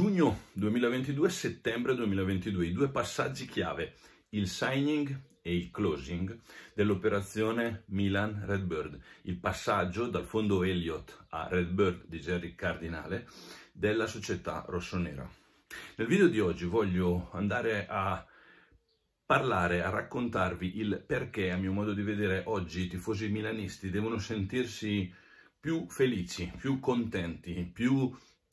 Giugno 2022, settembre 2022, i due passaggi chiave, il signing e il closing dell'operazione Milan Redbird, il passaggio dal fondo Elliott a Redbird di Jerry Cardinale della società rossonera. Nel video di oggi voglio andare a parlare, a raccontarvi il perché, a mio modo di vedere, oggi i tifosi milanisti devono sentirsi più felici, più contenti, più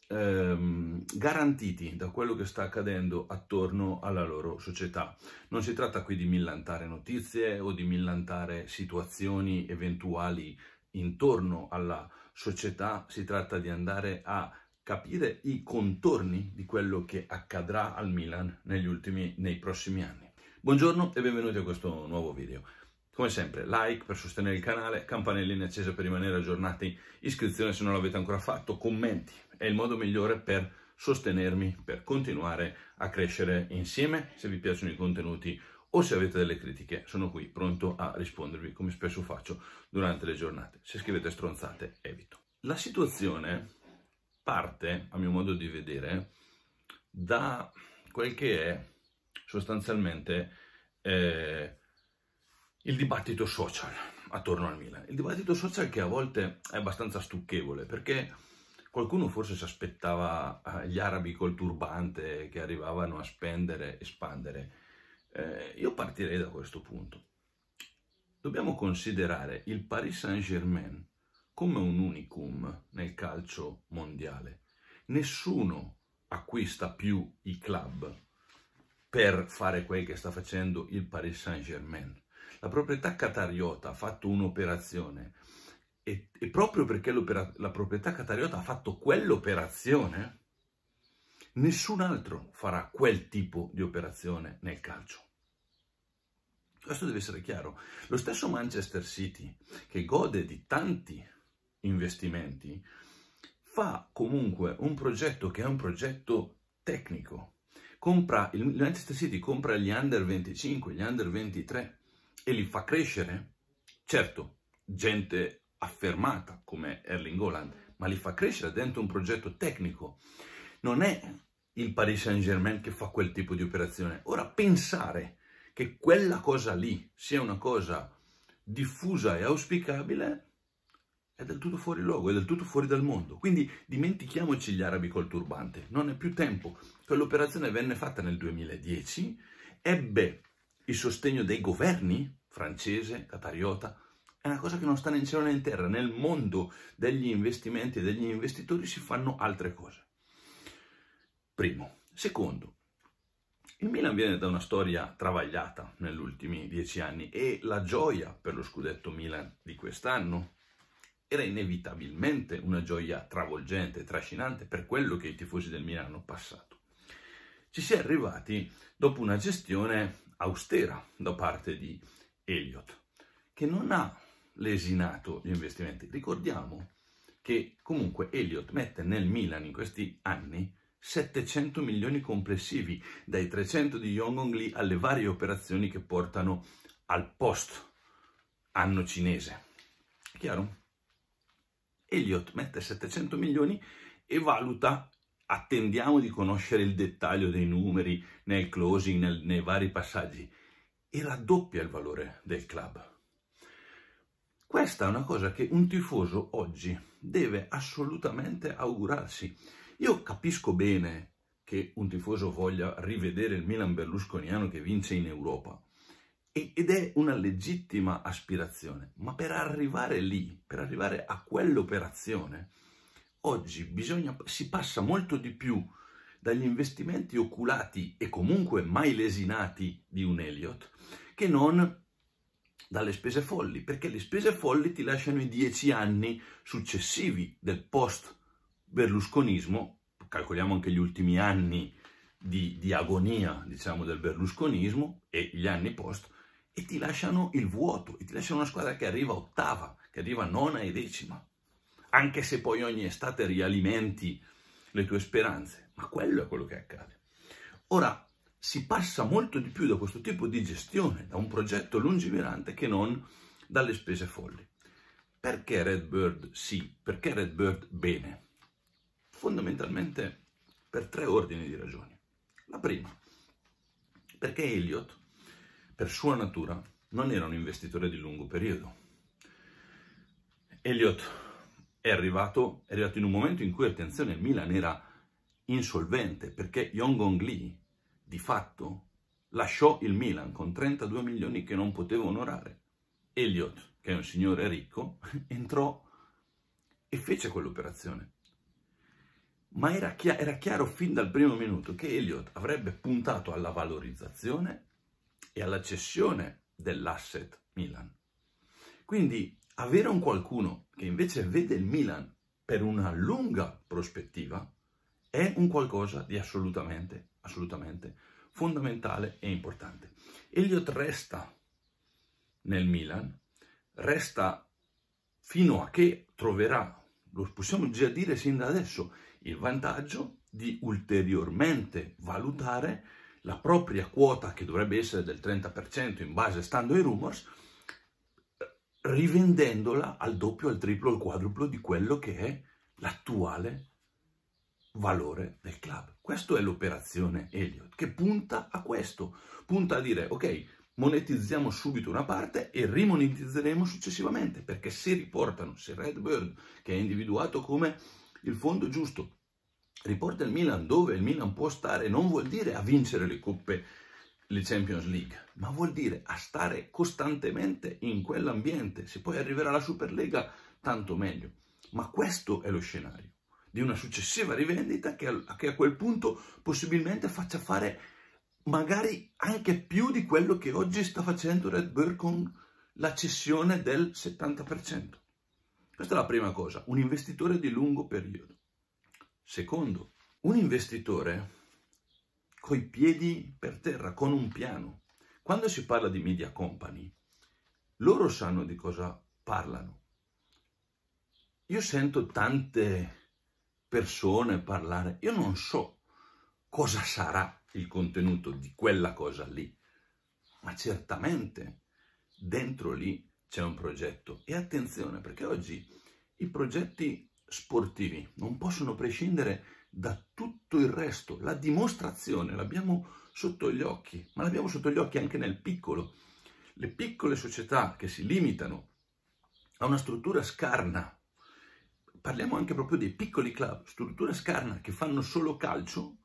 ehm, garantiti da quello che sta accadendo attorno alla loro società. Non si tratta qui di millantare notizie o di millantare situazioni eventuali intorno alla società, si tratta di andare a capire i contorni di quello che accadrà al Milan negli ultimi, nei prossimi anni. Buongiorno e benvenuti a questo nuovo video. Come sempre, like per sostenere il canale, campanellina accesa per rimanere aggiornati, iscrizione se non l'avete ancora fatto, commenti. È il modo migliore per sostenermi, per continuare a crescere insieme. Se vi piacciono i contenuti o se avete delle critiche, sono qui pronto a rispondervi, come spesso faccio durante le giornate. Se scrivete stronzate, evito. La situazione parte, a mio modo di vedere, da quel che è sostanzialmente... Eh, il dibattito social attorno al Milan. Il dibattito social che a volte è abbastanza stucchevole perché qualcuno forse si aspettava eh, gli arabi col turbante che arrivavano a spendere e spandere. Eh, io partirei da questo punto. Dobbiamo considerare il Paris Saint-Germain come un unicum nel calcio mondiale. Nessuno acquista più i club per fare quel che sta facendo il Paris Saint-Germain la proprietà catariota ha fatto un'operazione e, e, proprio perché la proprietà catariota ha fatto quell'operazione, nessun altro farà quel tipo di operazione nel calcio. Questo deve essere chiaro. Lo stesso Manchester City, che gode di tanti investimenti, fa comunque un progetto che è un progetto tecnico. Compra, il Manchester City compra gli under 25, gli under 23, e li fa crescere, certo, gente affermata come Erling Holland, ma li fa crescere dentro un progetto tecnico. Non è il Paris Saint-Germain che fa quel tipo di operazione. Ora, pensare che quella cosa lì sia una cosa diffusa e auspicabile è del tutto fuori luogo, è del tutto fuori dal mondo. Quindi dimentichiamoci gli arabi col turbante, non è più tempo. Quell'operazione venne fatta nel 2010, ebbe il sostegno dei governi francese, catariota, è una cosa che non sta né in cielo né in terra. Nel mondo degli investimenti e degli investitori si fanno altre cose. Primo. Secondo, il Milan viene da una storia travagliata negli ultimi dieci anni e la gioia per lo scudetto Milan di quest'anno era inevitabilmente una gioia travolgente, trascinante per quello che i tifosi del Milan hanno passato ci si è arrivati dopo una gestione austera da parte di Elliott, che non ha lesinato gli investimenti. Ricordiamo che comunque Elliott mette nel Milan in questi anni 700 milioni complessivi, dai 300 di Yongong Li alle varie operazioni che portano al post anno cinese. Chiaro? Elliott mette 700 milioni e valuta attendiamo di conoscere il dettaglio dei numeri nel closing, nel, nei vari passaggi, e raddoppia il valore del club. Questa è una cosa che un tifoso oggi deve assolutamente augurarsi. Io capisco bene che un tifoso voglia rivedere il Milan berlusconiano che vince in Europa, ed è una legittima aspirazione, ma per arrivare lì, per arrivare a quell'operazione, Oggi bisogna, si passa molto di più dagli investimenti oculati e comunque mai lesinati di un Elliot che non dalle spese folli, perché le spese folli ti lasciano i dieci anni successivi del post-berlusconismo, calcoliamo anche gli ultimi anni di, di, agonia, diciamo, del berlusconismo e gli anni post, e ti lasciano il vuoto, e ti lasciano una squadra che arriva ottava, che arriva nona e decima anche se poi ogni estate rialimenti le tue speranze. Ma quello è quello che accade. Ora, si passa molto di più da questo tipo di gestione, da un progetto lungimirante, che non dalle spese folli. Perché Redbird sì? Perché Redbird bene? Fondamentalmente per tre ordini di ragioni. La prima, perché Elliot, per sua natura, non era un investitore di lungo periodo. Elliot è arrivato, è arrivato in un momento in cui, attenzione, il Milan era insolvente perché Yongong Lee di fatto lasciò il Milan con 32 milioni che non poteva onorare. Elliot, che è un signore ricco, entrò e fece quell'operazione. Ma era, chi era chiaro fin dal primo minuto che Elliot avrebbe puntato alla valorizzazione e alla cessione dell'asset Milan. Quindi avere un qualcuno che invece vede il Milan per una lunga prospettiva è un qualcosa di assolutamente, assolutamente fondamentale e importante. Elliot resta nel Milan, resta fino a che troverà, lo possiamo già dire sin da adesso, il vantaggio di ulteriormente valutare la propria quota che dovrebbe essere del 30% in base stando ai rumors rivendendola al doppio, al triplo, al quadruplo di quello che è l'attuale valore del club. Questa è l'operazione Elliott, che punta a questo, punta a dire, ok, monetizziamo subito una parte e rimonetizzeremo successivamente, perché se riportano, se Redbird, che è individuato come il fondo giusto, riporta il Milan dove il Milan può stare, non vuol dire a vincere le coppe le Champions League, ma vuol dire a stare costantemente in quell'ambiente. Se poi arriverà la Superlega, tanto meglio. Ma questo è lo scenario di una successiva rivendita che a, che a quel punto possibilmente faccia fare magari anche più di quello che oggi sta facendo Red Bull con la cessione del 70%. Questa è la prima cosa, un investitore di lungo periodo. Secondo, un investitore coi piedi per terra, con un piano. Quando si parla di media company, loro sanno di cosa parlano. Io sento tante persone parlare, io non so cosa sarà il contenuto di quella cosa lì, ma certamente dentro lì c'è un progetto. E attenzione, perché oggi i progetti sportivi non possono prescindere da tutto il resto. La dimostrazione l'abbiamo sotto gli occhi, ma l'abbiamo sotto gli occhi anche nel piccolo. Le piccole società che si limitano a una struttura scarna, parliamo anche proprio dei piccoli club, struttura scarna che fanno solo calcio,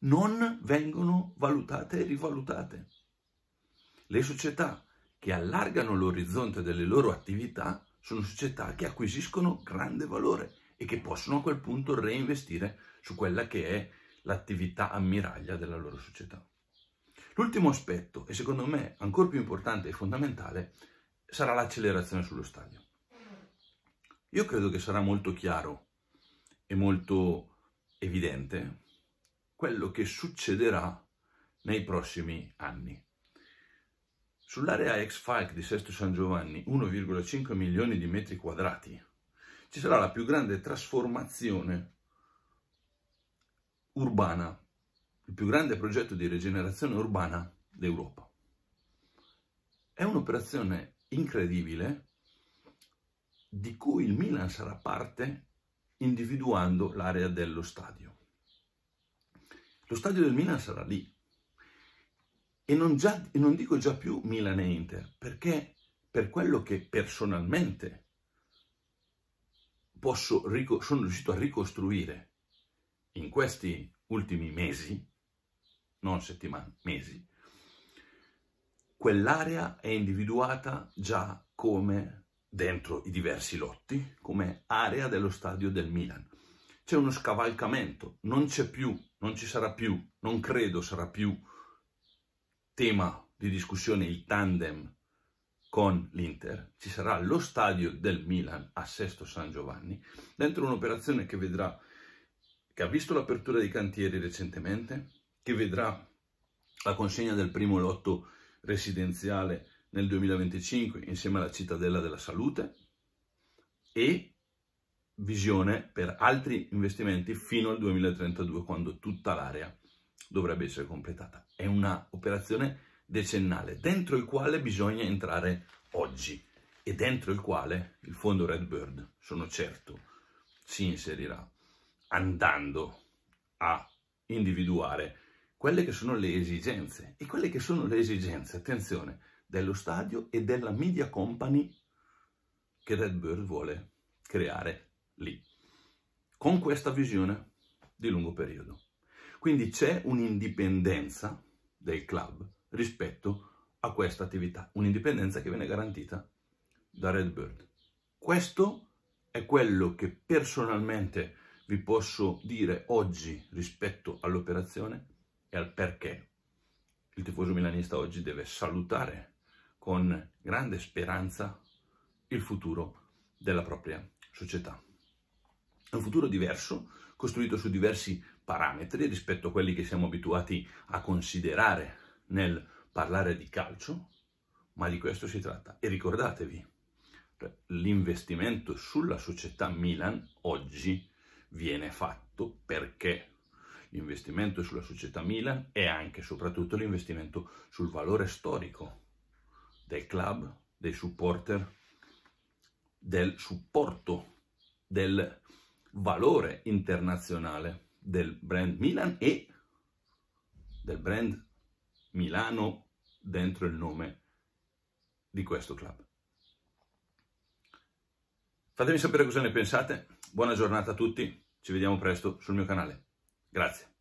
non vengono valutate e rivalutate. Le società che allargano l'orizzonte delle loro attività sono società che acquisiscono grande valore e che possono a quel punto reinvestire su quella che è l'attività ammiraglia della loro società. L'ultimo aspetto, e secondo me ancora più importante e fondamentale, sarà l'accelerazione sullo stadio. Io credo che sarà molto chiaro e molto evidente quello che succederà nei prossimi anni. Sull'area ex Falk di Sesto San Giovanni, 1,5 milioni di metri quadrati ci sarà la più grande trasformazione urbana, il più grande progetto di rigenerazione urbana d'Europa. È un'operazione incredibile di cui il Milan sarà parte individuando l'area dello stadio. Lo stadio del Milan sarà lì. E non, già, e non dico già più Milan e Inter, perché per quello che personalmente posso, sono riuscito a ricostruire in questi ultimi mesi, non settimane, mesi, quell'area è individuata già come dentro i diversi lotti, come area dello stadio del Milan. C'è uno scavalcamento, non c'è più, non ci sarà più, non credo sarà più tema di discussione il tandem con l'Inter, ci sarà lo stadio del Milan a Sesto San Giovanni, dentro un'operazione che vedrà, che ha visto l'apertura dei cantieri recentemente, che vedrà la consegna del primo lotto residenziale nel 2025 insieme alla Cittadella della Salute e visione per altri investimenti fino al 2032 quando tutta l'area dovrebbe essere completata. È un'operazione decennale, dentro il quale bisogna entrare oggi e dentro il quale il fondo Redbird, sono certo, si inserirà andando a individuare quelle che sono le esigenze e quelle che sono le esigenze, attenzione, dello stadio e della media company che Redbird vuole creare lì, con questa visione di lungo periodo. Quindi c'è un'indipendenza del club rispetto a questa attività, un'indipendenza che viene garantita da Redbird. Questo è quello che personalmente vi posso dire oggi rispetto all'operazione e al perché il tifoso milanista oggi deve salutare con grande speranza il futuro della propria società. È un futuro diverso, costruito su diversi parametri rispetto a quelli che siamo abituati a considerare nel parlare di calcio, ma di questo si tratta. E ricordatevi, cioè, l'investimento sulla società Milan oggi viene fatto perché l'investimento sulla società Milan è anche e soprattutto l'investimento sul valore storico del club, dei supporter, del supporto, del valore internazionale del brand Milan e del brand Milano dentro il nome di questo club. Fatemi sapere cosa ne pensate, buona giornata a tutti, ci vediamo presto sul mio canale. Grazie.